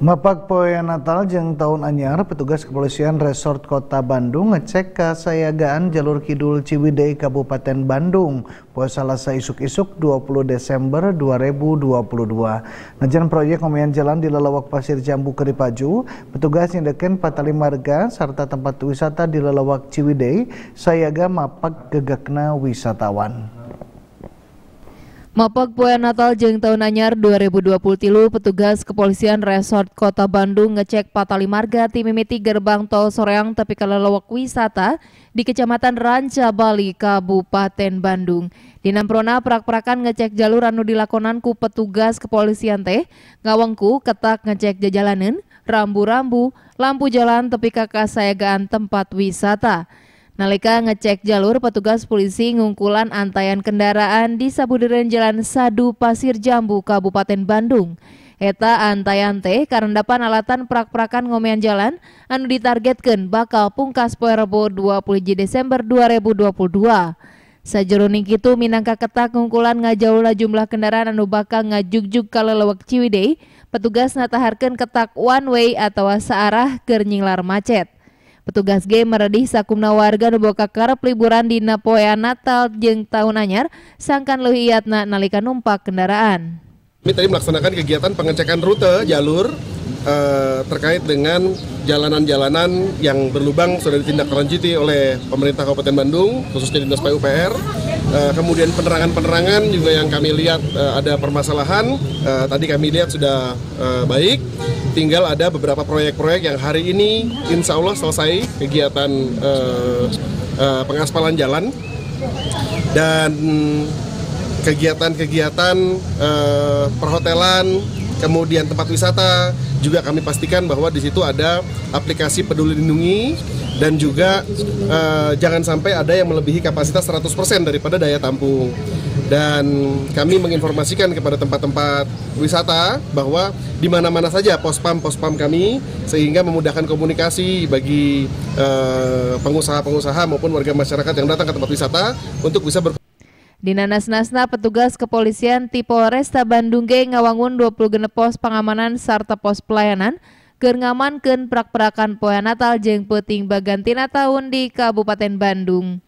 Mapak Poe Natal jeng tahun anyar petugas kepolisian resort kota Bandung ngecek ke jalur kidul Ciwidey Kabupaten Bandung poe Salasa isuk-isuk 20 Desember 2022. Ngejalan proyek pemain jalan di lelawak pasir jambu keripaju, petugas nyedeken patali marga serta tempat wisata di lelawak Ciwidey sayaga mapak gegakna wisatawan. Mapak Poe Natal jeng tahun anyar 2020 tilu petugas kepolisian resort kota Bandung ngecek patali marga timimiti gerbang tol soreang tapi kelelawak wisata di kecamatan Ranca Bali Kabupaten Bandung. Di Namprona prak-prakan ngecek jalur anu dilakonanku petugas kepolisian teh ngawengku ketak ngecek jajalanan rambu-rambu lampu jalan tepi kakasayagaan tempat wisata. Nalika ngecek jalur, petugas polisi ngungkulan antayan kendaraan di Sabuderen Jalan Sadu Pasir Jambu, Kabupaten Bandung. Eta antayan teh karendapan alatan prak-prakan ngomean jalan anu ditargetkan bakal pungkas poerebo 20 Desember 2022. Sajeruning itu minangka ketak ngungkulan ngajaulah jumlah kendaraan anu bakal juk kalau lewak Ciwidey, petugas nataharkan ketak one way atau searah ke macet. Petugas G meredih sakumna warga nuboka karep liburan di Napoea Natal jeng tahun anyar sangkan leuhiyatna nalika numpak kendaraan. Kami tadi melaksanakan kegiatan pengecekan rute jalur uh, terkait dengan jalanan-jalanan yang berlubang sudah ditindaklanjuti oleh pemerintah Kabupaten Bandung khususnya dinas PUPR Uh, eh, kemudian penerangan-penerangan juga yang kami lihat uh, ada permasalahan. Uh, tadi kami lihat sudah baik. Tinggal ada beberapa proyek-proyek yang hari ini insya Allah selesai kegiatan pengaspalan jalan dan kegiatan-kegiatan perhotelan, kemudian tempat wisata, juga kami pastikan bahwa di situ ada aplikasi peduli lindungi dan juga uh, jangan sampai ada yang melebihi kapasitas 100% daripada daya tampung dan kami menginformasikan kepada tempat-tempat wisata bahwa di mana-mana saja pos pam pos pam kami sehingga memudahkan komunikasi bagi eh, pengusaha-pengusaha maupun warga masyarakat yang datang ke tempat wisata untuk bisa ber di nanas nasna petugas kepolisian tipe Resta Bandung G ngawangun 20 genep pos pengamanan serta pos pelayanan keur ngamankeun prak perakan poe Natal jeung peuting bagantina tahun di Kabupaten Bandung.